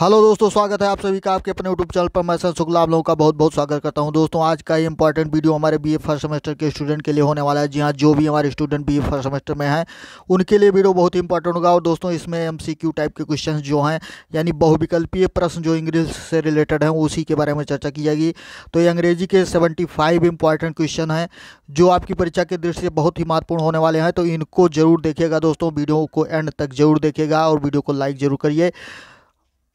hello दोस्तों स्वागत है आप सभी का आपके अपने यूट्यूब चैनल पर मैं सर शुक्ला आप लोगों का बहुत बहुत स्वागत करता हूं दोस्तों आज का ये इंपॉर्टेंट वीडियो हमारे बीए फर्स्ट सेमेस्टर के स्टूडेंट के लिए होने वाला है जी हाँ जो भी हमारे स्टूडेंट बीए फर्स्ट सेमेस्टर में हैं उनके लिए वीडियो बहुत ही इंपॉर्टेंट होगा और दोस्तों इसमें एम टाइप के क्वेश्चन जो हैं यानी बहुविकल्पीय प्रश्न जो इंग्लिश से रिलेटेड हैं उसी के बारे में चर्चा की जाएगी तो ये अंग्रेजी के सेवेंटी फाइव इंपॉर्टेंट क्वेश्चन हैं जो आपकी परीक्षा के दृष्टि से बहुत ही महत्वपूर्ण होने वाले हैं तो इनको जरूर देखिएगा दोस्तों वीडियो को एंड तक जरूर देखिएगा और वीडियो को लाइक जरूर करिए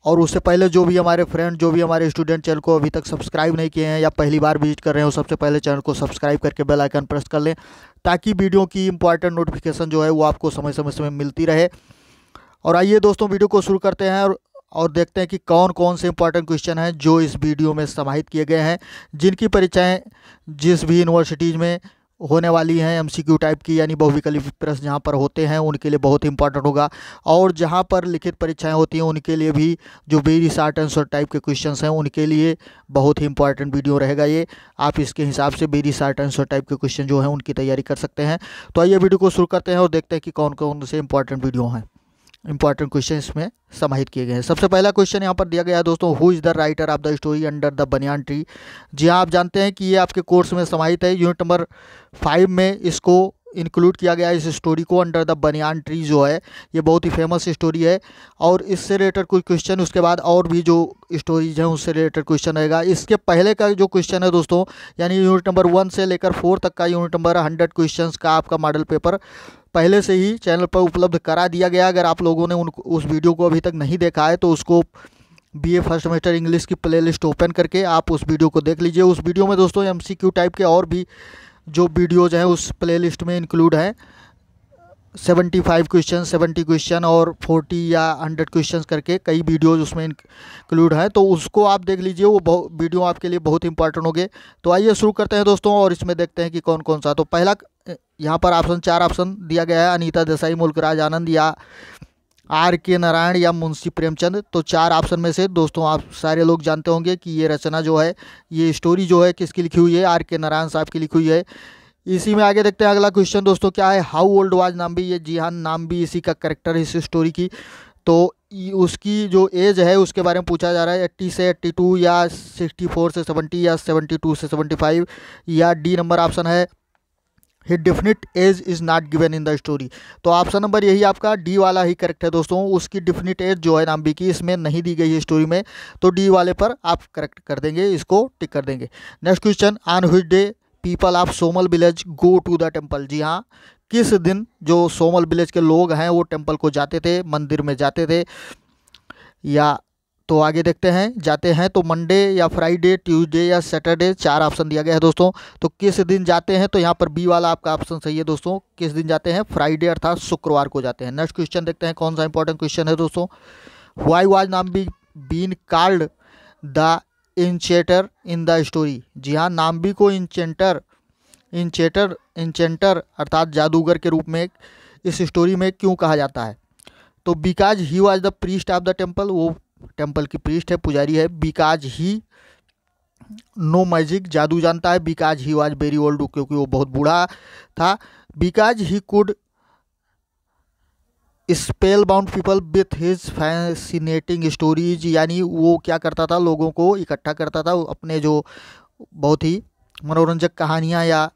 और उससे पहले जो भी हमारे फ्रेंड जो भी हमारे स्टूडेंट चैनल को अभी तक सब्सक्राइब नहीं किए हैं या पहली बार विजिट कर रहे हैं सबसे पहले चैनल को सब्सक्राइब करके बेल आइकन प्रेस कर लें ताकि वीडियो की इंपॉर्टेंट नोटिफिकेशन जो है वो आपको समय समय समय मिलती रहे और आइए दोस्तों वीडियो को शुरू करते हैं और और देखते हैं कि कौन कौन से इंपॉर्टेंट क्वेश्चन हैं जो इस वीडियो में समाहित किए गए हैं जिनकी परीक्षाएं जिस भी यूनिवर्सिटीज़ में होने वाली हैं एमसीक्यू टाइप की यानी बहुविकल्प प्रश्न जहाँ पर होते हैं उनके लिए बहुत इंपॉर्टेंट होगा और जहाँ पर लिखित परीक्षाएं होती हैं उनके लिए भी जो वेरी शार्ट एंड टाइप के क्वेश्चन हैं उनके लिए बहुत ही इंपॉर्टेंट वीडियो रहेगा ये आप इसके हिसाब से वेरी शार्ट एंड टाइप के क्वेश्चन जो हैं उनकी तैयारी कर सकते हैं तो आइए वीडियो को शुरू करते हैं और देखते हैं कि कौन कौन से इंपॉर्टेंट वीडियो हैं इंपॉर्टेंट क्वेश्चन इसमें समाहित किए गए हैं सबसे पहला क्वेश्चन यहाँ पर दिया गया है दोस्तों who is the writer of the story under the banyan tree जी हाँ आप जानते हैं कि ये आपके कोर्स में समाहित है यूनिट नंबर फाइव में इसको इंक्लूड किया गया इस स्टोरी को अंडर द बनियान ट्री जो है ये बहुत ही फेमस स्टोरी है और इससे रिलेटेड कुछ क्वेश्चन उसके बाद और भी जो स्टोरीज हैं उससे रिलेटेड क्वेश्चन रहेगा इसके पहले का जो क्वेश्चन है दोस्तों यानी यूनिट नंबर वन से लेकर फोर तक का यूनिट नंबर हंड्रेड क्वेश्चन का आपका मॉडल पेपर पहले से ही चैनल पर उपलब्ध करा दिया गया अगर आप लोगों ने उन उस वीडियो को अभी तक नहीं देखा है तो उसको B A first semester English की प्लेलिस्ट ओपन करके आप उस वीडियो को देख लीजिए उस वीडियो में दोस्तों एमसीक्यू टाइप के और भी जो वीडियोज़ हैं उस प्ले में इंक्लूड हैं seventy five question seventy question और फोर्टी या हंड्रेड क्वेश्चन करके कई वीडियोज़ उसमें इंक्लूड हैं तो उसको आप देख लीजिए वो वीडियो आपके लिए बहुत इंपॉर्टेंट होंगे तो आइए शुरू करते हैं दोस्तों और इसमें देखते हैं कि कौन कौन सा तो पहला यहाँ पर ऑप्शन चार ऑप्शन दिया गया है अनीता देसाई मुल्कराज आनंद या आर के नारायण या मुंशी प्रेमचंद तो चार ऑप्शन में से दोस्तों आप सारे लोग जानते होंगे कि ये रचना जो है ये स्टोरी जो है किसकी लिखी हुई है आर के नारायण साहब की लिखी हुई है इसी में आगे देखते हैं अगला क्वेश्चन दोस्तों क्या है हाउ ओल्ड वाज नाम भी ये जी हाँ नाम भी इसी का करेक्टर है इस स्टोरी की तो उसकी जो एज है उसके बारे में पूछा जा रहा है एट्टी से एट्टी टू या सिक्सटी फोर से सेवेंटी या सेवेंटी टू से सेवेंटी फाइव या डी नंबर ऑप्शन है ही definite age is not given in the story तो ऑप्शन नंबर यही आपका डी वाला ही करेक्ट है दोस्तों उसकी डिफिनिट एज जो है नाम बी की इसमें नहीं दी गई है स्टोरी में तो डी वाले पर आप करेक्ट कर देंगे इसको टिक कर देंगे next question on whose day people of Somal village go to the temple जी हाँ किस दिन जो सोमल विलेज के लोग हैं वो टेम्पल को जाते थे मंदिर में जाते थे या तो आगे देखते हैं जाते हैं तो मंडे या फ्राइडे ट्यूसडे या सैटरडे चार ऑप्शन दिया गया है दोस्तों तो किस दिन जाते हैं तो यहाँ पर बी वाला आपका ऑप्शन सही है दोस्तों किस दिन जाते हैं फ्राइडे अर्थात शुक्रवार को जाते हैं नेक्स्ट क्वेश्चन देखते हैं कौन सा इंपॉर्टेंट क्वेश्चन है दोस्तों why was Nambi been called the enchanter in the story जी हाँ नामबी को इंचेंटर इंचेटर इंचेंटर अर्थात जादूगर के रूप में इस स्टोरी में क्यों कहा जाता है तो because he was the priest of the temple वो टेम्पल की प्रीस्ट है पुजारी है बिकाज ही नो मैजिक जादू जानता है because he was very old क्योंकि वो बहुत बूढ़ा था because he could spellbound people with his fascinating stories यानी वो क्या करता था लोगों को इकट्ठा करता था अपने जो बहुत ही मनोरंजक कहानियाँ या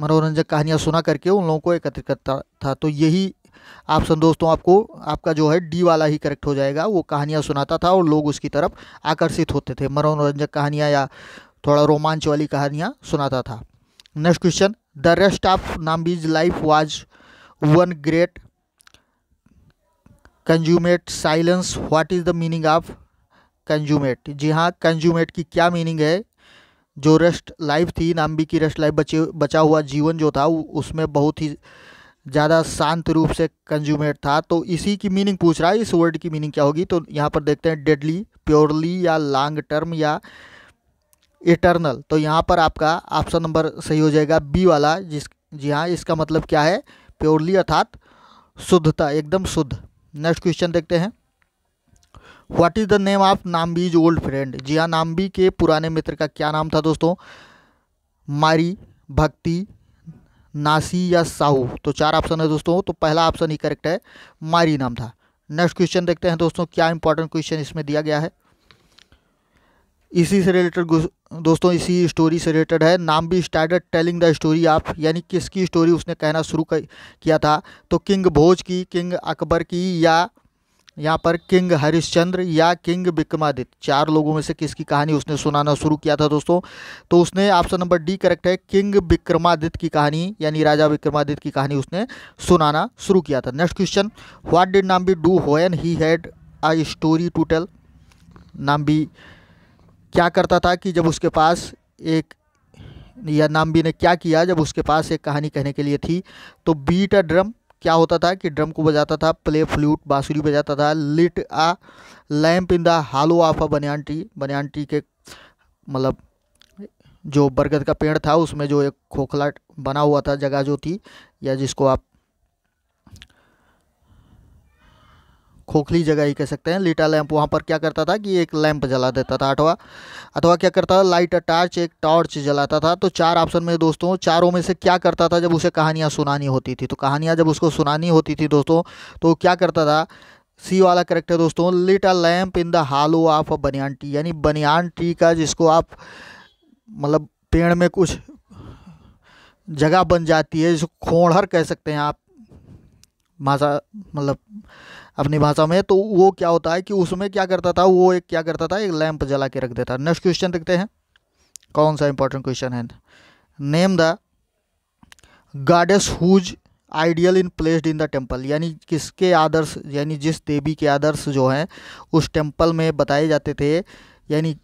मनोरंजक कहानियाँ सुना करके उन लोगों को एकत्रित करता था तो यही ऑप्शन दोस्तों आपको आपका जो है डी वाला ही करेक्ट हो जाएगा वो कहानियाँ सुनाता था और लोग उसकी तरफ आकर्षित होते थे मनोरंजक कहानियाँ या थोड़ा रोमांच वाली कहानियाँ सुनाता था next question the rest of Nambi's life was one great consummate silence what is the meaning of consummate जी हाँ कंज्यूमेट की क्या मीनिंग है जो रेस्ट लाइफ थी नाम्बी की रेस्ट लाइफ बचे बचा हुआ जीवन जो था उसमें बहुत ही ज़्यादा शांत रूप से कंज्यूमेट था तो इसी की मीनिंग पूछ रहा है इस वर्ड की मीनिंग क्या होगी तो यहाँ पर देखते हैं डेडली प्योरली या लॉन्ग टर्म या इटर्नल तो यहाँ पर आपका ऑप्शन नंबर सही हो जाएगा बी वाला जिस जी हाँ इसका मतलब क्या है प्योरली अर्थात शुद्धता एकदम शुद्ध नेक्स्ट क्वेश्चन देखते हैं what is the name of Nambi's old friend जी हाँ नामबी के पुराने मित्र का क्या नाम था दोस्तों मारी भक्ति नासी या साहू तो चार ऑप्शन है दोस्तों तो पहला ऑप्शन ही करेक्ट है मारी नाम था नेक्स्ट क्वेश्चन देखते हैं दोस्तों क्या इंपॉर्टेंट क्वेश्चन इसमें दिया गया है इसी से रिलेटेड दोस्तों इसी स्टोरी से रिलेटेड है Nambi started telling the story of यानी किसकी स्टोरी उसने कहना शुरू किया था तो किंग भोज की किंग अकबर की या यहाँ पर किंग हरिश्चंद्र या किंग विक्रमादित्य चार लोगों में से किसकी कहानी उसने सुनाना शुरू किया था दोस्तों तो उसने ऑप्शन नंबर डी करेक्ट है किंग विक्रमादित्य की कहानी यानी राजा विक्रमादित्य की कहानी उसने सुनाना शुरू किया था next question what did Nambi do when he had a story to tell Nambi क्या करता था कि जब उसके पास एक या नामबी ने क्या किया जब उसके पास एक कहानी कहने के लिए थी तो बीट अ ड्रम क्या होता था कि ड्रम को बजाता था प्ले फ्लूट बांसुरी बजाता था lit a lamp in the hollow of a banyan tree बनियान टी के मतलब जो बरगद का पेड़ था उसमें जो एक खोखला बना हुआ था जगह जो थी या जिसको आप खोखली जगह ही कह सकते हैं लिटा लैंप वहाँ पर क्या करता था कि एक लैंप जला देता था अथवा अथवा क्या करता था लाइट टार्च एक टॉर्च जलाता था तो चार ऑप्शन में दोस्तों चारों में से क्या करता था जब उसे कहानियाँ सुनानी होती थी तो कहानियाँ जब उसको सुनानी होती थी दोस्तों तो क्या करता था सी वाला करेक्ट है दोस्तों lit a lamp in the hollow of a banyan tree यानी बनियान टी का जिसको आप मतलब पेड़ में कुछ जगह बन जाती है जिसको खोड़हर कह सकते हैं आप माजा मतलब अपनी भाषा में तो वो क्या होता है कि उसमें क्या करता था वो एक क्या करता था एक लैंप जला के रख देता नेक्स्ट क्वेश्चन देखते हैं कौन सा इंपॉर्टेंट क्वेश्चन है name the goddess whose idol in placed in the temple यानी किसके आदर्श यानी जिस देवी के आदर्श जो हैं उस टेम्पल में बताए जाते थे यानी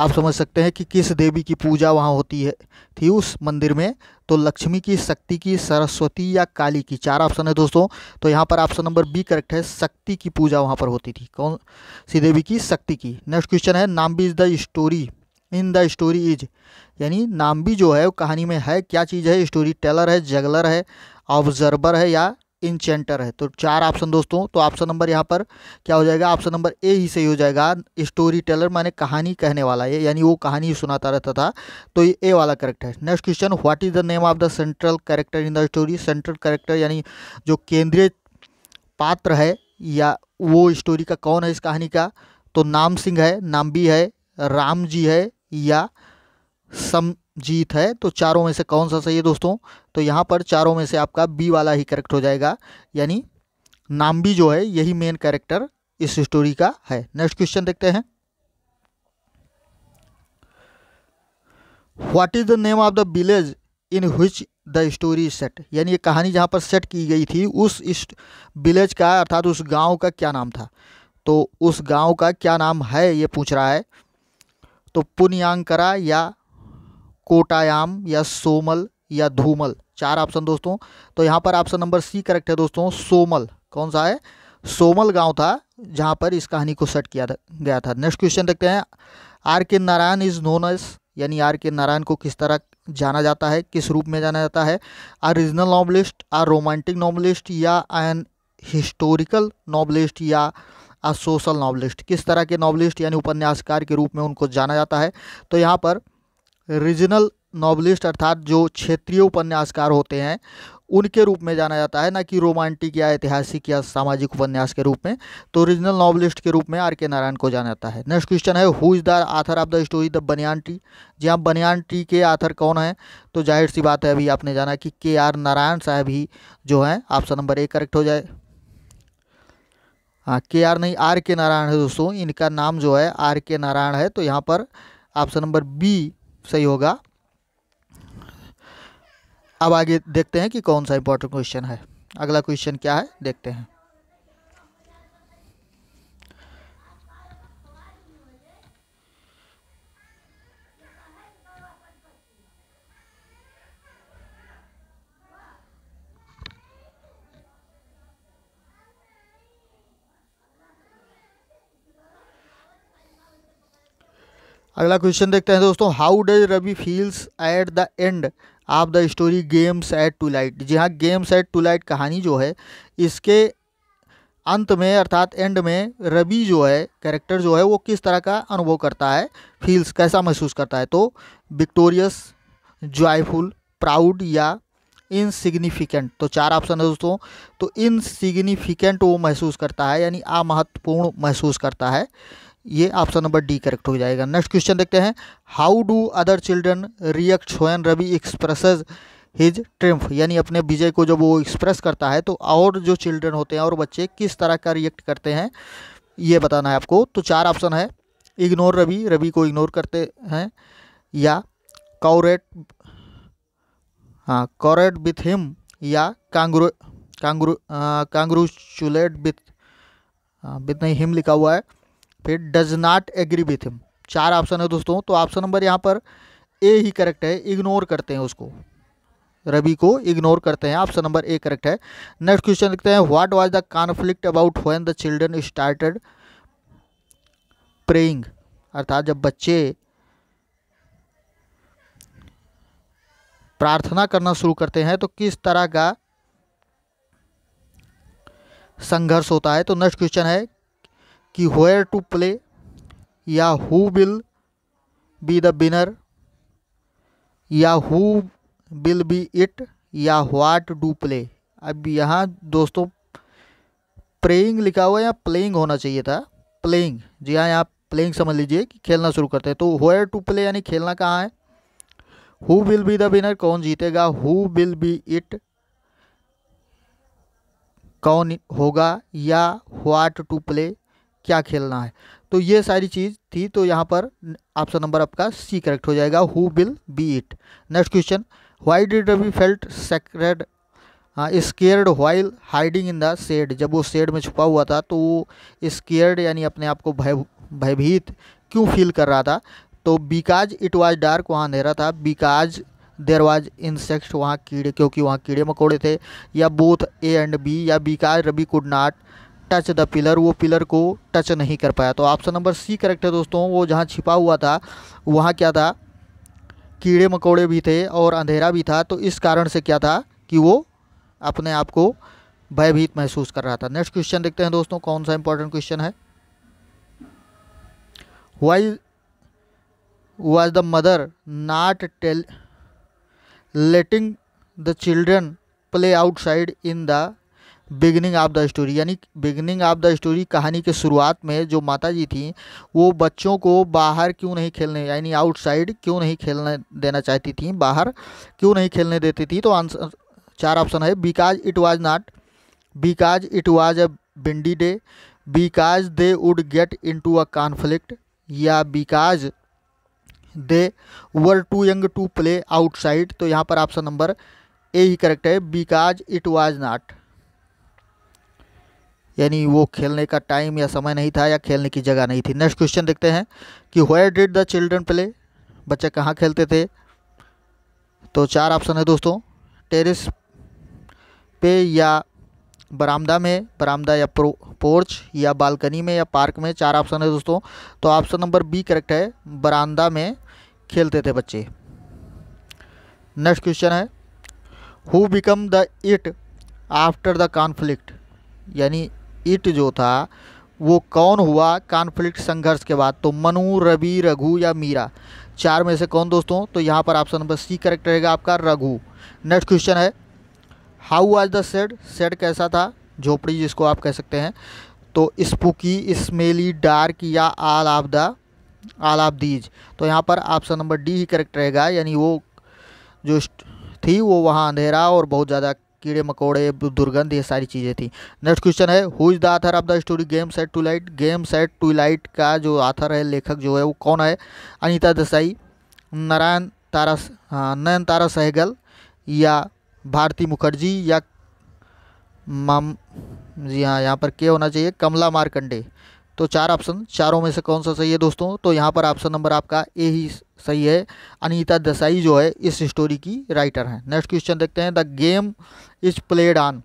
आप समझ सकते हैं कि किस देवी की पूजा वहाँ होती है थी उस मंदिर में तो लक्ष्मी की शक्ति की सरस्वती या काली की चार ऑप्शन है दोस्तों तो यहाँ पर ऑप्शन नंबर बी करेक्ट है शक्ति की पूजा वहाँ पर होती थी कौन सी देवी की शक्ति की नेक्स्ट क्वेश्चन है Nambi is the story in the story is यानी नाम्बी जो है वो कहानी में है क्या चीज़ है स्टोरी टेलर है जगलर है ऑब्जर्वर है या इंचेंटर है तो चार ऑप्शन दोस्तों तो ऑप्शन नंबर यहाँ पर क्या हो जाएगा ऑप्शन नंबर ए ही सही हो जाएगा स्टोरी टेलर माने कहानी कहने वाला है यानी वो कहानी सुनाता रहता था तो ये ए वाला करेक्ट है next question what is the name of the central character in the story central character यानी जो केंद्रीय पात्र है या वो स्टोरी का कौन है इस कहानी का तो नाम सिंह है नाम्बी है राम जी है या समजीत है तो चारों में से कौन सा सही है दोस्तों तो यहाँ पर चारों में से आपका बी वाला ही करेक्ट हो जाएगा यानी नाम्बी जो है यही मेन कैरेक्टर इस स्टोरी का है नेक्स्ट क्वेश्चन देखते हैं what is the name of the village in which the story set यानी ये कहानी जहाँ पर सेट की गई थी उस विलेज का अर्थात उस गांव का क्या नाम था तो उस गांव का क्या नाम है ये पूछ रहा है तो पुनियांकरा या कोटायाम या सोमल या धूमल चार ऑप्शन दोस्तों तो यहाँ पर ऑप्शन नंबर सी करेक्ट है दोस्तों सोमल कौन सा है सोमल गांव था जहाँ पर इस कहानी को सेट किया गया था नेक्स्ट क्वेश्चन देखते हैं R K Narayan is known as यानी आर के नारायण को किस तरह जाना जाता है किस रूप में जाना जाता है or regional novelist or romantic novelist या एन हिस्टोरिकल नॉवलिस्ट या आ सोशल नॉवलिस्ट किस तरह के नॉवलिस्ट यानी उपन्यासकार के रूप में उनको जाना जाता है तो यहाँ पर रीजनल नॉवलिस्ट अर्थात जो क्षेत्रीय उपन्यासकार होते हैं उनके रूप में जाना जाता है ना कि रोमांटिक या ऐतिहासिक या सामाजिक उपन्यास के रूप में तो ओरिजिनल नॉवलिस्ट के रूप में आर के नारायण को जाना जाता है नेक्स्ट क्वेश्चन है who is the author of the story the banyan tree जी हाँ बनियान टी के आथर कौन है तो जाहिर सी बात है अभी आपने जाना कि के आर नारायण साहब ही जो है ऑप्शन नंबर ए करेक्ट हो जाए हाँ के आर नहीं आर के नारायण है दोस्तों इनका नाम जो है आर के नारायण है तो यहाँ पर ऑप्शन नंबर बी सही होगा अब आगे देखते हैं कि कौन सा इंपॉर्टेंट क्वेश्चन है अगला क्वेश्चन क्या है देखते हैं अगला क्वेश्चन देखते हैं दोस्तों how does Ravi feels at the end of the story games at twilight जी हाँ गेम्स एट टू लाइट कहानी जो है इसके अंत में अर्थात एंड में रवि जो है कैरेक्टर जो है वो किस तरह का अनुभव करता है फील्स कैसा महसूस करता है तो विक्टोरियस जॉयफुल प्राउड या इनसिग्निफिकेंट तो चार ऑप्शन है दोस्तों तो इनसिग्निफिकेंट वो महसूस करता है यानी अमहत्वपूर्ण महसूस करता है ये ऑप्शन नंबर डी करेक्ट हो जाएगा नेक्स्ट क्वेश्चन देखते हैं how do other children react when Ravi expresses his triumph यानी अपने विजय को जब वो एक्सप्रेस करता है तो और जो चिल्ड्रन होते हैं और बच्चे किस तरह का रिएक्ट करते हैं ये बताना है आपको तो चार ऑप्शन है इग्नोर रवि रवि को इग्नोर करते हैं या कॉरेट हाँ कॉरेट विथ हिम या congro congru congratulate with with नहीं हिम लिखा हुआ है फिर does not agree with him चार ऑप्शन है दोस्तों तो ऑप्शन नंबर यहाँ पर ए ही करेक्ट है इग्नोर करते हैं उसको रवि को इग्नोर करते हैं ऑप्शन नंबर ए करेक्ट है नेक्स्ट क्वेश्चन लिखते हैं what was the conflict about when the children started praying अर्थात जब बच्चे प्रार्थना करना शुरू करते हैं तो किस तरह का संघर्ष होता है तो नेक्स्ट क्वेश्चन है कि वेयर टू प्ले या who will be the winner या हु विल बी इट या व्हाट डू प्ले अब यहाँ दोस्तों प्लेइंग लिखा हुआ है या प्लेइंग होना चाहिए था प्लेइंग जी हाँ यहाँ प्लेइंग समझ लीजिए कि खेलना शुरू करते हैं तो वेयर टू प्ले यानी खेलना कहाँ है who will be the winner कौन जीतेगा हु विल बी इट कौन होगा या व्हाट टू प्ले क्या खेलना है तो ये सारी चीज़ थी तो यहाँ पर ऑप्शन नंबर आपका सी करेक्ट हो जाएगा who will be it next question why did Ravi felt sacred scared while hiding in the shed जब वो शेड में छुपा हुआ था तो वो स्केयर्ड यानी अपने आप को भय भयभीत क्यों फील कर रहा था तो बिकाज इट वॉज डार्क वहाँ अंधेरा था बिकाज देर वॉज इंसेक्ट वहाँ कीड़े क्योंकि वहाँ कीड़े मकोड़े थे या बोथ ए एंड बी या because Ravi could not touch the pillar वो पिलर को टच नहीं कर पाया तो ऑप्शन नंबर सी करेक्ट है दोस्तों वो जहाँ छिपा हुआ था वहाँ क्या था कीड़े मकोड़े भी थे और अंधेरा भी था तो इस कारण से क्या था कि वो अपने आप को भयभीत महसूस कर रहा था नेक्स्ट क्वेश्चन देखते हैं दोस्तों कौन सा इंपॉर्टेंट क्वेश्चन है why was the mother not tell letting the children play outside in the beginning of the story यानी बिगनिंग ऑफ द स्टोरी कहानी के शुरुआत में जो माता जी थी वो बच्चों को बाहर क्यों नहीं खेलने यानी आउटसाइड क्यों नहीं खेलने देना चाहती थी बाहर क्यों नहीं खेलने देती थी तो आंसर चार ऑप्शन है because it was not because it was a windy day because they would get to a conflict या because they were too young to play outside तो यहाँ पर ऑप्शन नंबर ए ही करेक्ट है because it was not यानी वो खेलने का टाइम या समय नहीं था या खेलने की जगह नहीं थी नेक्स्ट क्वेश्चन देखते हैं कि where did the children play बच्चे कहाँ खेलते थे तो चार ऑप्शन है दोस्तों टेरिस पे या बरामदा में बरामदा या पोर्च या बालकनी में या पार्क में चार ऑप्शन है दोस्तों तो ऑप्शन नंबर बी करेक्ट है बरामदा में खेलते थे बच्चे नेक्स्ट क्वेश्चन है who become the it after the conflict यानी ईट जो था वो कौन हुआ कॉन्फ्लिक्ट संघर्ष के बाद तो मनु रवि रघु या मीरा चार में से कौन दोस्तों तो यहाँ पर ऑप्शन नंबर सी करेक्ट रहेगा आपका रघु नेक्स्ट क्वेश्चन है how was the shed shed कैसा था झोपड़ी जिसको आप कह सकते हैं तो स्पूकी स्मेली डार्क या all of the all of these तो यहाँ पर ऑप्शन नंबर डी ही करेक्ट रहेगा यानी वो जो थी वो वहाँ अंधेरा और बहुत ज़्यादा कीड़े मकोड़े दुर्गंध ये सारी चीज़ें थी नेक्स्ट क्वेश्चन है who is the author of the story game set twilight game set twilight का जो आथर है लेखक जो है वो कौन है अनिता देसाई नारायण तारा हाँ, नयन तारा सहगल या भारती मुखर्जी या माम जी हाँ यहाँ पर के होना चाहिए कमला मारकंडे तो चार ऑप्शन चारों में से कौन सा सही है दोस्तों तो यहाँ पर ऑप्शन नंबर आपका ए ही सही है अनीता देसाई जो है इस स्टोरी की राइटर हैं नेक्स्ट क्वेश्चन देखते हैं the game is played on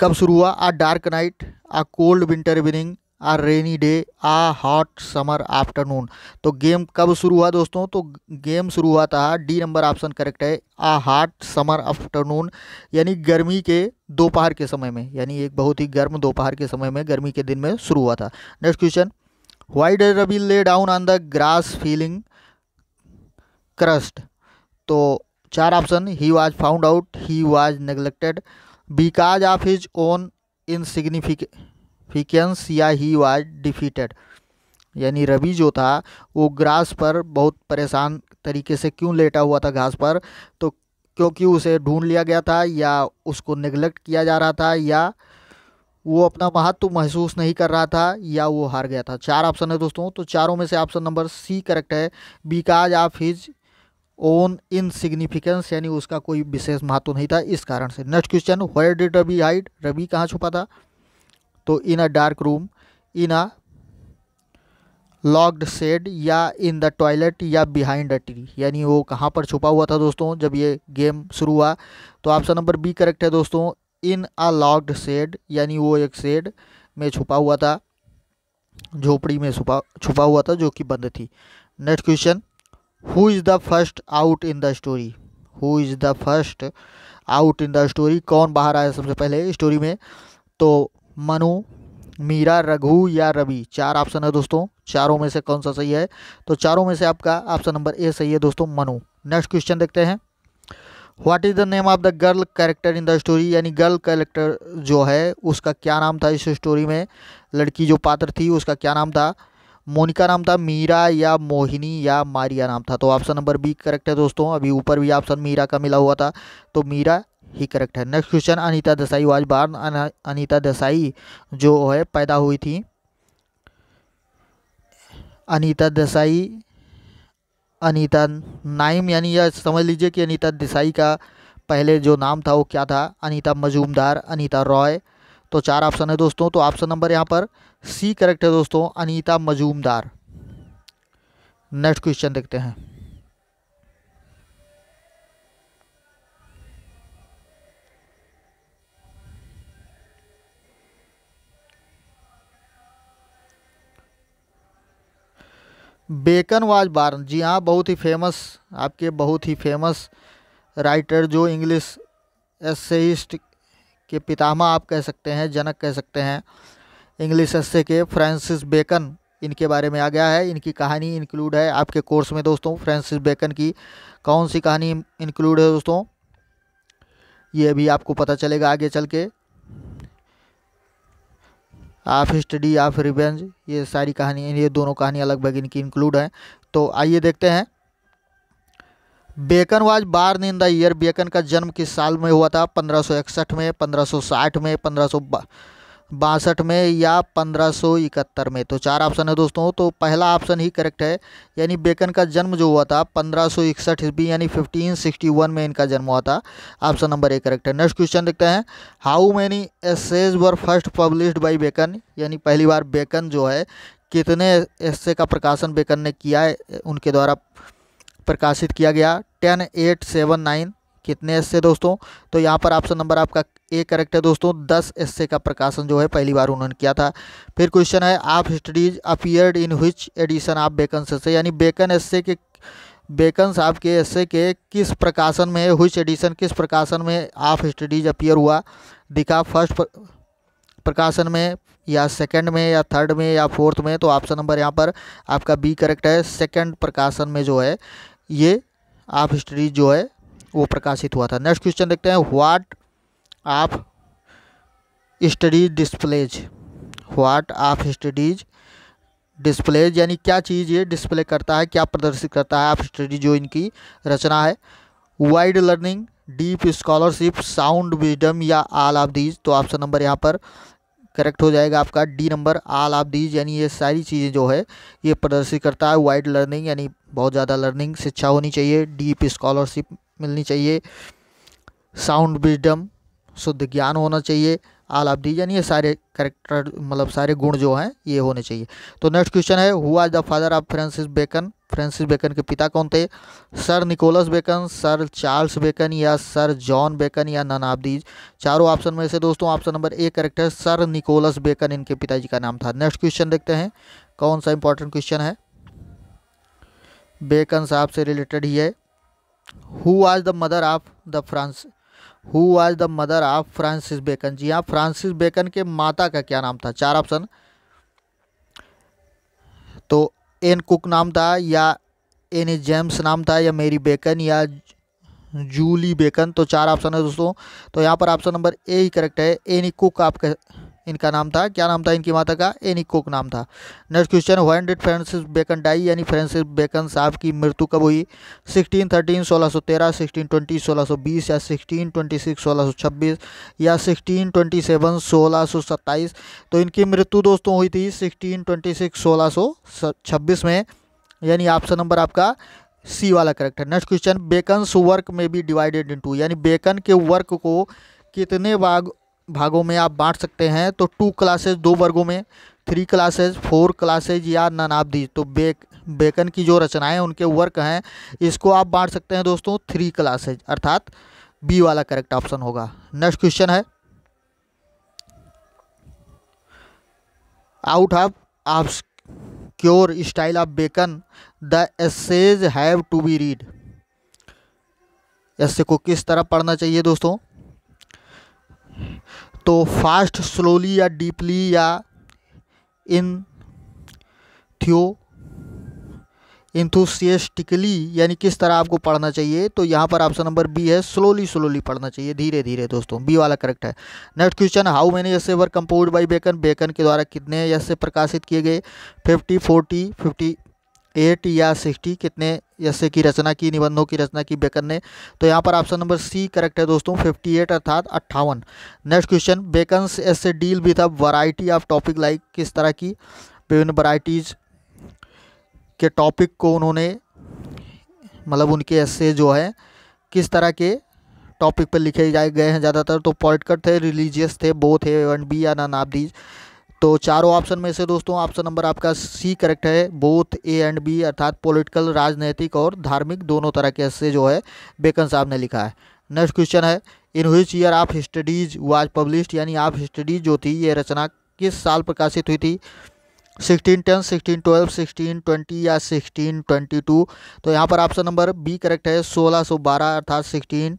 कब शुरू हुआ a dark night a cold winter evening a rainy day a hot summer afternoon तो गेम कब शुरू हुआ दोस्तों तो गेम शुरू हुआ था डी नंबर ऑप्शन करेक्ट है आ हॉट समर आफ्टरनून यानी गर्मी के दोपहर के समय में यानी एक बहुत ही गर्म दोपहर के समय में गर्मी के दिन में शुरू हुआ था next question why did Ravi lay down on the grass feeling crushed तो चार option he was found out he was neglected because of his own significance या ही वाज डिफीटेड यानी रवि जो था वो ग्रास पर बहुत परेशान तरीके से क्यों लेटा हुआ था घास पर तो क्योंकि उसे ढूंढ लिया गया था या उसको निगलेक्ट किया जा रहा था या वो अपना महत्व महसूस नहीं कर रहा था या वो हार गया था चार ऑप्शन है दोस्तों तो चारों में से ऑप्शन नंबर सी करेक्ट है because of his own insignificance यानी उसका कोई विशेष महत्व नहीं था इस कारण से next question where did Ravi hide Ravi कहाँ छुपा था तो in a dark room in a locked shed या इन द टॉयलेट या बिहाइंड अ ट्री यानी वो कहाँ पर छुपा हुआ था दोस्तों जब ये गेम शुरू हुआ तो ऑप्शन नंबर बी करेक्ट है दोस्तों इन अ लॉक्ड शेड यानी वो एक शेड में छुपा हुआ था झोपड़ी में छुपा छुपा हुआ था जो कि बंद थी next question who is the first out in the story who is the first out in the story कौन बाहर आया सबसे पहले स्टोरी में तो मनु मीरा रघु या रवि चार ऑप्शन है दोस्तों चारों में से कौन सा सही है तो चारों में से आपका ऑप्शन नंबर ए सही है दोस्तों मनु नेक्स्ट क्वेश्चन देखते हैं what is the name of the girl character in the story यानी गर्ल कैरेक्टर जो है उसका क्या नाम था इस स्टोरी में लड़की जो पात्र थी उसका क्या नाम था मोनिका नाम था मीरा या मोहिनी या मारिया नाम था तो ऑप्शन नंबर बी करेक्ट है दोस्तों अभी ऊपर भी ऑप्शन मीरा का मिला हुआ था तो मीरा ही करेक्ट है next question Anita Desai was born Anita Desai जो है पैदा हुई थी अनीता देसाई अनीता नाइम यानी यह समझ लीजिए कि अनीता देसाई का पहले जो नाम था वो क्या था अनीता मजूमदार अनीता रॉय तो चार ऑप्शन है दोस्तों तो ऑप्शन नंबर यहाँ पर सी करेक्ट है दोस्तों अनीता मजूमदार नेक्स्ट क्वेश्चन देखते हैं बेकन वाज बार्न जी हाँ बहुत ही फेमस आपके बहुत ही फेमस राइटर जो इंग्लिश एसेइस्ट के पितामह आप कह सकते हैं जनक कह सकते हैं इंग्लिश एस के फ्रांसिस बेकन इनके बारे में आ गया है इनकी कहानी इंक्लूड है आपके कोर्स में दोस्तों फ्रांसिस बेकन की कौन सी कहानी इंक्लूड है दोस्तों ये भी आपको पता चलेगा आगे चल के ऑफ स्टडी ऑफ रिवेंज ये सारी कहानी ये दोनों कहानी अलग लगभग इनकी इंक्लूड हैं तो आइए देखते हैं bacon was born in the year bacon का जन्म किस साल में हुआ था 1561 में 1560 में पंद्रह बासठ में या पंद्रह सौ इकहत्तर में तो चार ऑप्शन है दोस्तों तो पहला ऑप्शन ही करेक्ट है यानी बेकन का जन्म जो हुआ था पंद्रह सौ इकसठ ईस्वी यानी फिफ्टीन सिक्सटी वन में इनका जन्म हुआ था ऑप्शन नंबर ए करेक्ट है नेक्स्ट क्वेश्चन देखते हैं how many essays were first published by Bacon यानी पहली बार बेकन जो है कितने एसे का प्रकाशन बेकन ने किया है उनके द्वारा प्रकाशित किया गया टेन एट सेवन नाइन कितने एस्से दोस्तों तो यहाँ पर ऑप्शन नंबर आपका ए करेक्ट है दोस्तों दस एस्से का प्रकाशन जो है पहली बार उन्होंने किया था फिर क्वेश्चन है of studies appeared in which edition of Bacon से यानी बेकन एस्से के बेकन साहब के एस्से के किस प्रकाशन में हुई एडिशन किस प्रकाशन में आप स्टडीज अपियर हुआ दिखा फर्स्ट प्रकाशन में या सेकंड में या थर्ड में या फोर्थ में तो ऑप्शन नंबर यहाँ पर आपका बी करेक्ट है सेकंड प्रकाशन में जो है ये आप हिस्ट्री जो है वो प्रकाशित हुआ था नेक्स्ट क्वेश्चन देखते हैं what of studies displays what of studies displays यानी क्या चीज़ ये डिस्प्ले करता है क्या प्रदर्शित करता है ऑफ स्टडी जो इनकी रचना है wide learning deep scholarship sound wisdom या आल ऑफ दीज तो ऑप्शन नंबर यहाँ पर करेक्ट हो जाएगा आपका D number all of these यानी ये सारी चीज़ें जो है ये प्रदर्शित करता है वाइड लर्निंग यानी बहुत ज़्यादा लर्निंग शिक्षा होनी चाहिए डीप स्कॉलरशिप मिलनी चाहिए साउंड विजडम शुद्ध ज्ञान होना चाहिए आल आप दी ये सारे करेक्टर मतलब सारे गुण जो हैं ये होने चाहिए तो नेक्स्ट क्वेश्चन है who the father of Francis Bacon Francis Bacon के पिता कौन थे sir Nicholas Bacon sir Charles Bacon या सर जॉन बेकन या नन ऑफ दीज चारों ऑप्शन में से दोस्तों ऑप्शन नंबर ए करेक्ट है सर निकोलस बेकन इनके पिताजी का नाम था नेक्स्ट क्वेश्चन देखते हैं कौन सा इंपॉर्टेंट क्वेश्चन है बेकन साहब से रिलेटेड ही है who was the mother of the France who was the mother of Francis Bacon जी हाँ फ्रांसिस बेकन के माता का क्या नाम था चार ऑप्शन तो एन कुक नाम था या एन ए जेम्स नाम था या मेरी बेकन या जूली बेकन तो चार ऑप्शन है दोस्तों तो यहाँ पर ऑप्शन नंबर ए ही करेक्ट है एनी कुक आपका इनका नाम था क्या नाम था इनकी माता का एनी कुक नाम था next question when did Francis Bacon die यानी फ्रांसिस बेकन साहब की मृत्यु कब हुई सिक्सटीन थर्टीन सोलह सौ तेरह सिक्सटीन ट्वेंटी सोलह सौ बीस या सिक्सटीन ट्वेंटी सिक्स सोलह सौ छब्बीस या सिक्सटीन ट्वेंटी सेवन सोलह सौ सत्ताईस तो इनकी मृत्यु दोस्तों हुई थी सिक्सटीन ट्वेंटी सिक्स सोलह सौ छब्बीस में यानी ऑप्शन नंबर आपका सी वाला करेक्ट है next question beckons work may be divided into यानी बेकन के वर्क को कितने भाग भागों में आप बांट सकते हैं तो टू क्लासेज दो वर्गों में थ्री क्लासेज फोर क्लासेज या ननाबदी तो बेक बेकन की जो रचनाएं उनके वर्क हैं इसको आप बांट सकते हैं दोस्तों थ्री क्लासेज अर्थात बी वाला करेक्ट ऑप्शन होगा नेक्स्ट क्वेश्चन है out of obscure style of Bacon the essays have to be read essay को किस तरह पढ़ना चाहिए दोस्तों तो फास्ट स्लोली या डीपली या इन थियो इंथुसियस्टिकली यानी किस तरह आपको पढ़ना चाहिए तो यहाँ पर ऑप्शन नंबर बी है स्लोली स्लोली पढ़ना चाहिए धीरे धीरे दोस्तों बी वाला करेक्ट है next question how many essay were composed by Bacon Bacon के द्वारा कितने ऐसे प्रकाशित किए गए फिफ्टी फोर्टी फिफ्टी एट या सिक्सटी कितने जैसे की रचना की निबंधों की रचना की बेकर ने तो यहाँ पर ऑप्शन नंबर सी करेक्ट है दोस्तों फिफ्टी एट अर्थात अट्ठावन नेक्स्ट क्वेश्चन बेकन्स से deal with a variety of topic like किस तरह की विभिन्न वराइटीज़ के टॉपिक को उन्होंने मतलब उनके ऐसे जो है किस तरह के टॉपिक पर लिखे जाए गए हैं ज़्यादातर तो पॉलिटिकल थे रिलीजियस थे बो थे एंड बी या नाबदीज़ तो चारों ऑप्शन में से दोस्तों ऑप्शन नंबर आपका सी करेक्ट है बोथ ए एंड बी अर्थात पॉलिटिकल राजनैतिक और धार्मिक दोनों तरह के से जो है बेकन साहब ने लिखा है नेक्स्ट क्वेश्चन है in which year of studies was published यानी आप स्टडीज जो थी ये रचना किस साल प्रकाशित हुई थी sixteen ten sixteen twelve sixteen twenty या सिक्सटीन ट्वेंटी टू तो यहाँ पर ऑप्शन नंबर बी करेक्ट है सोलह सौ बारह अर्थात सिक्सटीन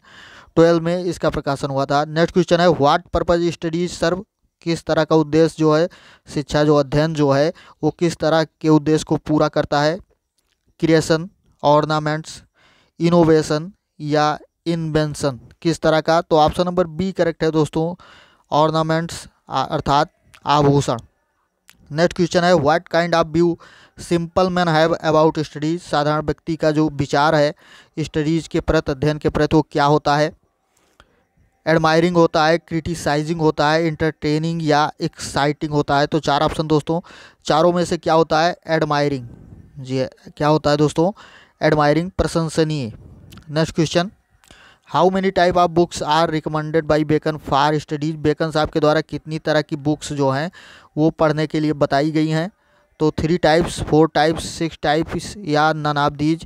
ट्वेल्व में इसका प्रकाशन हुआ था नेक्स्ट क्वेश्चन है व्हाट पर्पज स्टडीज सर्व किस तरह का उद्देश्य जो है शिक्षा जो अध्ययन जो है वो किस तरह के उद्देश्य को पूरा करता है क्रिएशन ऑर्नामेंट्स इनोवेशन या इन्वेंशन किस तरह का तो ऑप्शन नंबर बी करेक्ट है दोस्तों ऑर्नामेंट्स अर्थात आभूषण नेक्स्ट क्वेश्चन है what kind of view simple man have about studies साधारण व्यक्ति का जो विचार है स्टडीज के प्रति अध्ययन के प्रति वो क्या होता है एडमायरिंग होता है क्रिटिसाइजिंग होता है इंटरटेनिंग या एक्साइटिंग होता है तो चार ऑप्शन दोस्तों चारों में से क्या होता है एडमायरिंग जी क्या होता है दोस्तों एडमायरिंग प्रशंसनीय next question how many type of books are recommended by Bacon for studies Bacon साहब के द्वारा कितनी तरह की बुक्स जो हैं वो पढ़ने के लिए बताई गई हैं तो three types four types six types या नन ऑफ दीज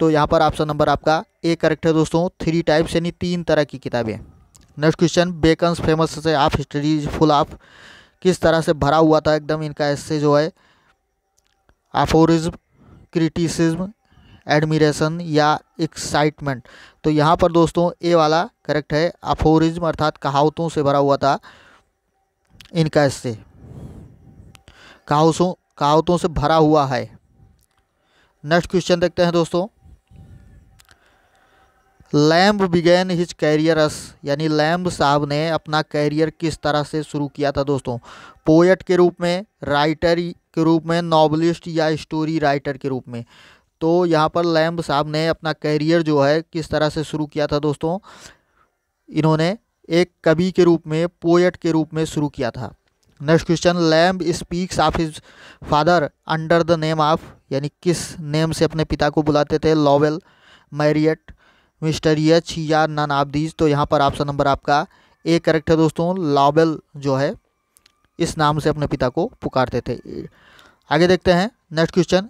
तो यहाँ पर ऑप्शन नंबर आपका ए करेक्ट है दोस्तों थ्री टाइप्स यानी तीन तरह की किताबें नेक्स्ट क्वेश्चन बेकन्स फेमस से आप हिस्ट्री फुल आप किस तरह से भरा हुआ था एकदम इनका ऐसे जो है अफोरिज्म क्रिटिसिज्म एडमिरेशन या एक्साइटमेंट तो यहाँ पर दोस्तों ए वाला करेक्ट है अफोरिज्म अर्थात कहावतों से भरा हुआ था इनका इससे कहावतों कहावतों से भरा हुआ है नेक्स्ट क्वेश्चन देखते हैं दोस्तों लैम्ब बिगैन हिज अस यानी लैम्ब साहब ने अपना कैरियर किस तरह से शुरू किया था दोस्तों पोएट के रूप में राइटर के रूप में नॉवलिस्ट या स्टोरी राइटर के रूप में तो यहाँ पर लैम्ब साहब ने अपना कैरियर जो है किस तरह से शुरू किया था दोस्तों इन्होंने एक कवि के रूप में पोएट के रूप में शुरू किया था next question Lamb speaks of his father under the name of यानी किस नेम से अपने पिता को बुलाते थे लॉवेल मैरियट मिस्टर यच या नन ऑफ दीज तो यहाँ पर ऑप्शन नंबर आपका ए करेक्ट है दोस्तों लाबेल जो है इस नाम से अपने पिता को पुकारते थे आगे देखते हैं next question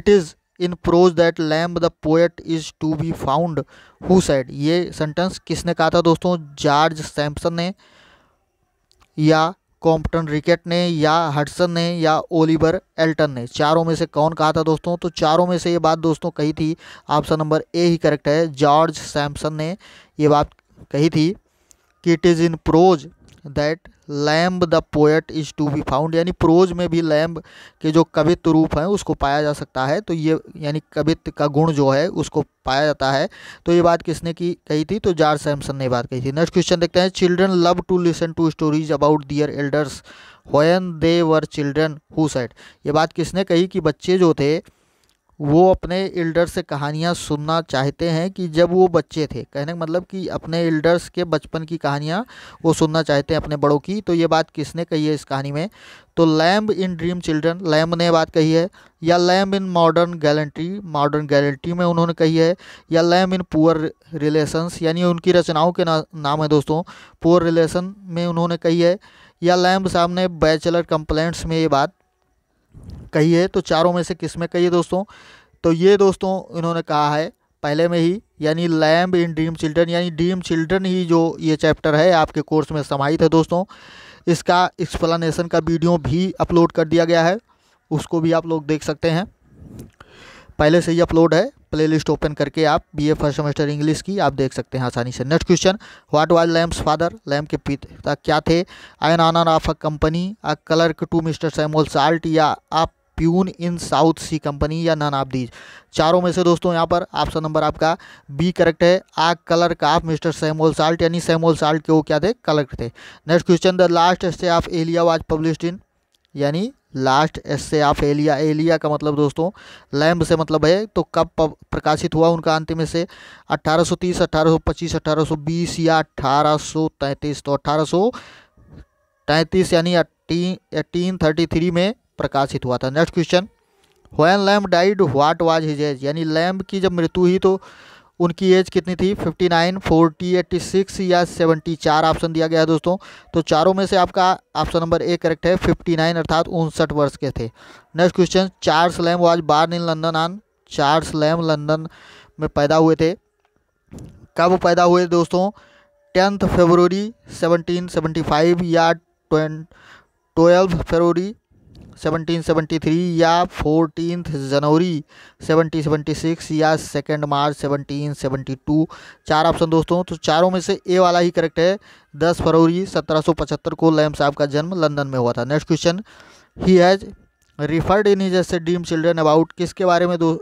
it is in prose that Lamb the poet is to be found who said ये सेंटेंस किसने कहा था दोस्तों जॉर्ज सैम्पसन ने या कॉम्पटन रिकेट ने या हडसन ने या ओलिवर एल्टन ने चारों में से कौन कहा था दोस्तों तो चारों में से ये बात दोस्तों कही थी ऑप्शन नंबर ए ही करेक्ट है जॉर्ज सैमसन ने ये बात कही थी कि it is in prose that Lamb the poet is to be found यानी प्रोज में भी लैम्ब के जो कवित्व रूप हैं उसको पाया जा सकता है तो ये यानी कवित्व का गुण जो है उसको पाया जाता है तो ये बात किसने की कही थी तो जार्ज सैमसन ने बात कही थी नेक्स्ट क्वेश्चन देखते हैं children love to listen to stories about their elders when they were children who said ये बात किसने कही कि बच्चे जो थे वो अपने एल्डर्स से कहानियाँ सुनना चाहते हैं कि जब वो बच्चे थे कहने का मतलब कि अपने एल्डर्स के बचपन की कहानियाँ वो सुनना चाहते हैं अपने बड़ों की तो ये बात किसने कही है इस कहानी में तो Lamb in dream children Lamb ने बात कही है या Lamb in modern gallantry modern gallantry में उन्होंने कही है या लैम्ब इन पुअर रिलेशंस यानी उनकी रचनाओं के ना, नाम है दोस्तों पुअर रिलेशन में उन्होंने कही है या लैम्ब साहब ने बैचलर कंप्लेंट्स में ये बात कही है तो चारों में से किस में कही है दोस्तों तो ये दोस्तों इन्होंने कहा है पहले में ही यानी लैम्ब इन ड्रीम चिल्ड्रन यानी ड्रीम चिल्ड्रन ही जो ये चैप्टर है आपके कोर्स में समाहित है दोस्तों इसका एक्सप्लानेशन का वीडियो भी अपलोड कर दिया गया है उसको भी आप लोग देख सकते हैं पहले से ही अपलोड है प्लेलिस्ट ओपन करके आप बीए फर्स्ट सेमेस्टर इंग्लिश की आप देख सकते हैं आसानी से next question what was Lamb's father Lamb के पिता क्या थे an owner of a company a clerk to mister Samuel Salt या a peon in south sea company या नन ऑफ दीज चारों में से दोस्तों यहाँ पर ऑप्शन नंबर आपका बी करेक्ट है आ कलर का आप मिस्टर सैमोल साल्ट यानी सैमोल साल्ट के वो क्या थे कलर थे next question the last essay of Elia was published in यानी लास्ट एस से आप एलिया एलिया का मतलब दोस्तों लैम्ब से मतलब है तो कब प्रकाशित हुआ उनका अंतिम से 1830 1825 1820 या 1833 तो 1833 यानी एटीन थर्टी थ्री में प्रकाशित हुआ था next question when Lamb died what was his age यानी लैम्ब की जब मृत्यु हुई तो उनकी एज कितनी थी 59, 40, 86 या 74 ऑप्शन दिया गया है दोस्तों तो चारों में से आपका ऑप्शन नंबर ए करेक्ट है 59 अर्थात उनसठ वर्ष के थे next question Charles Lamb was born in London आन चार्ल्स लैम लंदन में पैदा हुए थे कब पैदा हुए दोस्तों टेंथ फरवरी 1775 या ट्वेल्व फरवरी 1773 या फोर्टीन जनवरी 1776 या सेकेंड मार्च 1772 चार ऑप्शन दोस्तों तो चारों में से ए वाला ही करेक्ट है 10 फरवरी 1775 को लैम साहब का जन्म लंदन में हुआ था next question he has referred in he जैसे डीम चिल्ड्रन अबाउट किसके बारे में दो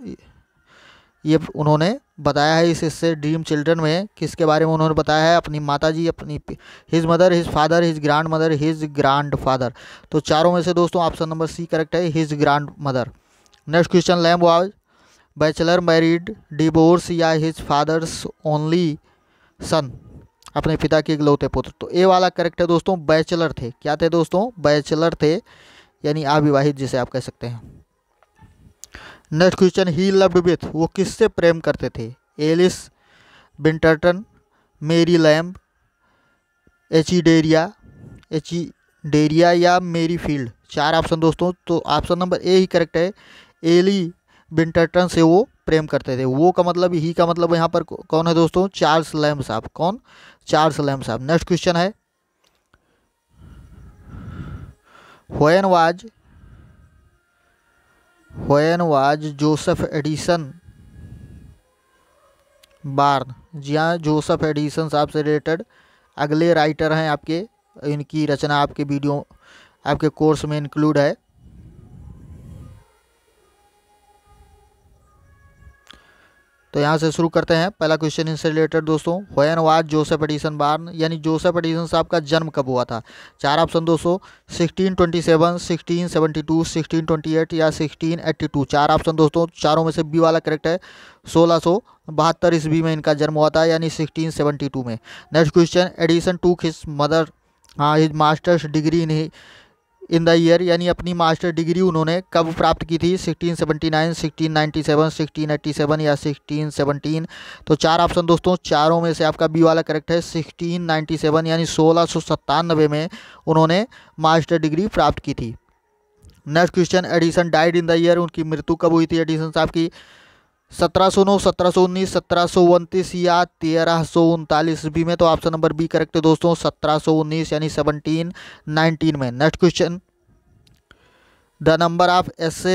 ये उन्होंने बताया है इस हिस्से ड्रीम चिल्ड्रन में किसके बारे में उन्होंने बताया है अपनी माता जी अपनी his mother his father his grandmother his grandfather तो चारों में से दोस्तों ऑप्शन नंबर सी करेक्ट है his grandmother next question Lamb was bachelor married divorce या हिज फादर्स ओनली सन अपने पिता के इकलौते पुत्र तो ए वाला करेक्ट है दोस्तों बैचलर थे क्या थे दोस्तों बैचलर थे यानी अविवाहित जिसे आप कह सकते हैं next question he loved with वो किससे प्रेम करते थे एलिस बिंटरटन मेरी लैम्ब एचिडेरिया डेरिया या मेरी फील्ड चार ऑप्शन दोस्तों तो ऑप्शन नंबर ए ही करेक्ट है एली बिंटरटन से वो प्रेम करते थे वो का मतलब ही का मतलब यहाँ पर कौन है दोस्तों चार्ल्स लैम साहब कौन चार्ल्स लैम साहब नेक्स्ट क्वेश्चन है when was When was Joseph Addison born जी हाँ जोसफ एडिसन साहब से रिलेटेड अगले राइटर हैं आपके इनकी रचना आपके वीडियो आपके कोर्स में इंक्लूड है तो यहाँ से शुरू करते हैं पहला क्वेश्चन इनसे रिलेटेड दोस्तों वैन वाज जोसेफ एडिसन बार्न यानी जोसेफ एडिसन साहब का जन्म कब हुआ था चार ऑप्शन दोस्तों sixteen twenty seven sixteen seventy two sixteen twenty eight या सिक्सटीन एट्टी टू चार ऑप्शन दोस्तों चारों में से बी वाला करेक्ट है सोलह सौ बहत्तर ईस्वी में इनका जन्म हुआ था यानी सिक्सटीन सेवेंटी टू में नेक्स्ट क्वेश्चन एडिसन टू किस मदर हाँ his master's degree in in the year यानी अपनी मास्टर डिग्री उन्होंने कब प्राप्त की थी 1679, 1697, 1687 या 1617 तो चार ऑप्शन दोस्तों चारों में से आपका बी वाला करेक्ट है 1697 यानी सोलह में उन्होंने मास्टर डिग्री प्राप्त की थी next question Addison died in the year उनकी मृत्यु कब हुई थी एडिसन साहब की सत्रह सौ नौ सत्रह सौ उन्नीस सत्रह सौ उनतीस या तेरह सौ उनतालीस बी में तो ऑप्शन नंबर बी करेक्ट है दोस्तों सत्रह सौ उन्नीस यानी सेवनटीन नाइनटीन में next question the number of essay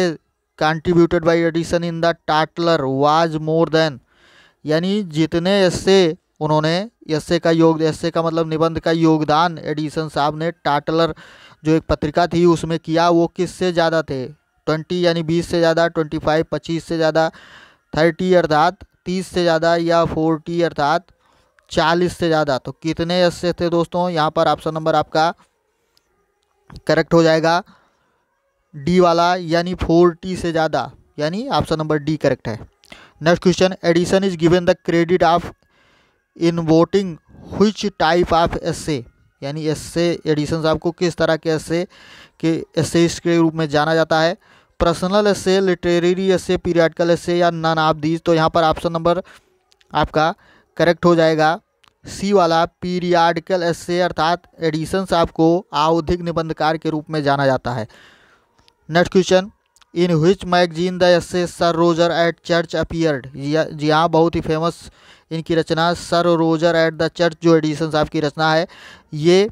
contributed by Addison in the Tatler was more than यानी जितने एसे उन्होंने एसे का योग एसे का मतलब निबंध का योगदान एडिसन साहब ने टाटलर जो एक पत्रिका थी उसमें किया वो किससे ज़्यादा थे ट्वेंटी यानी बीस से ज़्यादा ट्वेंटी फाइव पच्चीस से ज़्यादा थर्टी अर्थात तीस से ज़्यादा या फोर्टी अर्थात चालीस से ज़्यादा तो कितने ऐसे थे दोस्तों यहाँ पर ऑप्शन नंबर आपका करेक्ट हो जाएगा डी वाला यानी फोर्टी से ज़्यादा यानी ऑप्शन नंबर डी करेक्ट है next question Addison is given the credit of inventing which type of essay यानी एस एडिशन आपको किस तरह के एस के एस के रूप में जाना जाता है personal essay literary essay periodical essay या नन ऑफ दीज तो यहाँ पर ऑप्शन नंबर आपका करेक्ट हो जाएगा सी वाला पीरियाडिकल ऐसे अर्थात एडिशंस आपको आवधिक निबंधकार के रूप में जाना जाता है next question in which magazine the essay Sir Roger at church appeared जी हाँ बहुत ही फेमस इनकी रचना Sir Roger at the church जो एडिशंस आपकी रचना है ये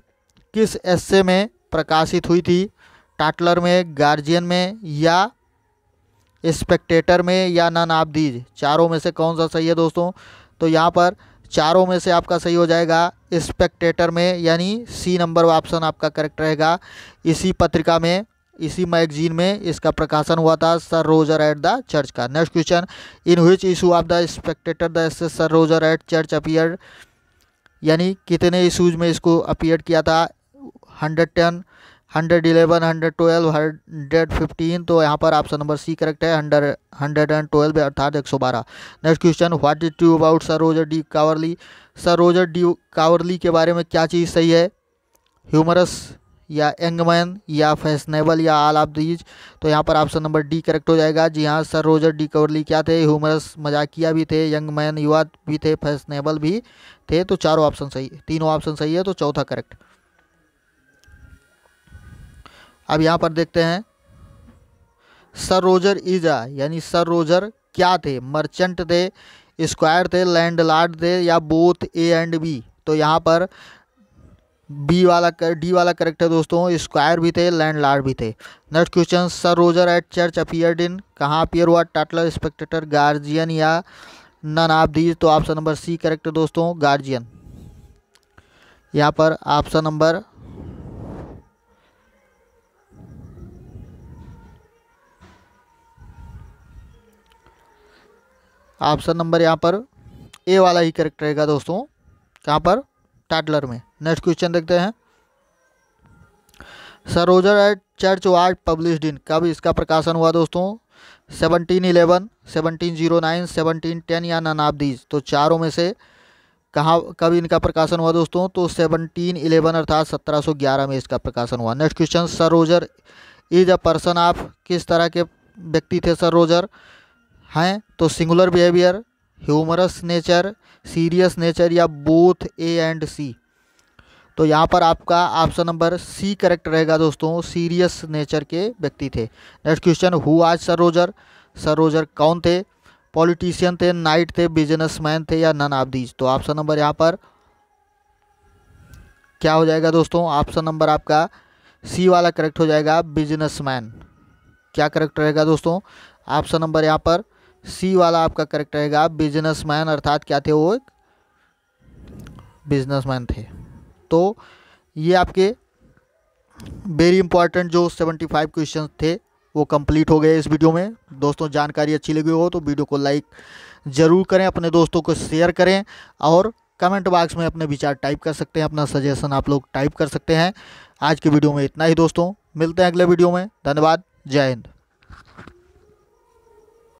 किस एस्से में प्रकाशित हुई थी टाटलर में गार्जियन में या स्पेक्टेटर में या नन आप दीज चारों में से कौन सा सही है दोस्तों तो यहाँ पर चारों में से आपका सही हो जाएगा स्पेक्टेटर में यानी सी नंबर ऑप्शन आपका करेक्ट रहेगा इसी पत्रिका में इसी मैगजीन में इसका प्रकाशन हुआ था Sir Roger at the church का next question in which issue of the Spectator the Sir Roger at church appear यानी कितने इशूज में इसको अपियर किया था hundred ten hundred eleven hundred twelve hundred fifteen तो यहाँ पर ऑप्शन नंबर सी करेक्ट है हंड्रेड हंड्रेड एंड ट्वेल्व अर्थात एक सौ बारह next question what is true about Sir Roger de Coverley Sir Roger de कावरली के बारे में क्या चीज़ सही है ह्यूमरस या यंगमैन या फैशनेबल या आल ऑफ दीज तो यहाँ पर ऑप्शन नंबर डी करेक्ट हो जाएगा जी हाँ सर रोजर डी कावरली क्या थे ह्यूमरस मजाकिया भी थे यंग मैन युवा भी थे फैशनेबल भी थे तो चारों ऑप्शन सही तीनों ऑप्शन सही है तो चौथा करेक्ट अब यहाँ पर देखते हैं सर रोजर ईजा यानी सर रोजर क्या थे मर्चेंट थे स्क्वायर थे लैंड लार्ड थे या बोथ ए एंड बी तो यहाँ पर बी वाला डी वाला करेक्ट है दोस्तों स्क्वायर भी थे लैंड लार्ड भी थे next question Sir Roger at church appeared in कहाँ अपियर हुआ टाटलर स्पेक्टेटर गार्जियन या नन आप दीज तो ऑप्शन नंबर सी करेक्ट है दोस्तों गार्जियन यहाँ पर ऑप्शन नंबर ऑप्शन नंबर यहाँ पर ए वाला ही करेक्ट रहेगा दोस्तों कहाँ पर टाटलर में नेक्स्ट क्वेश्चन देखते हैं सरोजर एट चर्च वार्ड पब्लिश इन कब इसका प्रकाशन हुआ दोस्तों seventeen eleven seventeen zero nine seventeen ten या नन ऑफ दीज तो चारों में से कहाँ कब इनका प्रकाशन हुआ दोस्तों तो सेवनटीन इलेवन अर्थात सत्रह सौ ग्यारह में इसका प्रकाशन हुआ next question Sir Roger is a person of किस तरह के व्यक्ति थे सरोजर रोजर हैं तो singular behaviour humorous nature serious nature या बोथ ए एंड सी तो यहाँ पर आपका ऑप्शन नंबर सी करेक्ट रहेगा दोस्तों सीरियस नेचर के व्यक्ति थे नेक्स्ट क्वेश्चन हु आज सर रोजर सर रोजर कौन थे पॉलिटिशियन थे नाइट थे बिजनेसमैन थे या नन ऑफ दीज तो ऑप्शन नंबर यहाँ पर क्या हो जाएगा दोस्तों ऑप्शन नंबर आपका सी वाला करेक्ट हो जाएगा बिजनेसमैन क्या करेक्ट रहेगा दोस्तों ऑप्शन नंबर यहाँ पर सी वाला आपका करेक्ट रहेगा बिजनेसमैन अर्थात क्या थे वो एक बिजनेसमैन थे तो ये आपके वेरी इंपॉर्टेंट जो सेवेंटी फाइव क्वेश्चन थे वो कंप्लीट हो गए इस वीडियो में दोस्तों जानकारी अच्छी लगी हो तो वीडियो को लाइक ज़रूर करें अपने दोस्तों को शेयर करें और कमेंट बॉक्स में अपने विचार टाइप कर सकते हैं अपना सजेशन आप लोग टाइप कर सकते हैं आज के वीडियो में इतना ही दोस्तों मिलते हैं अगले वीडियो में धन्यवाद जय हिंद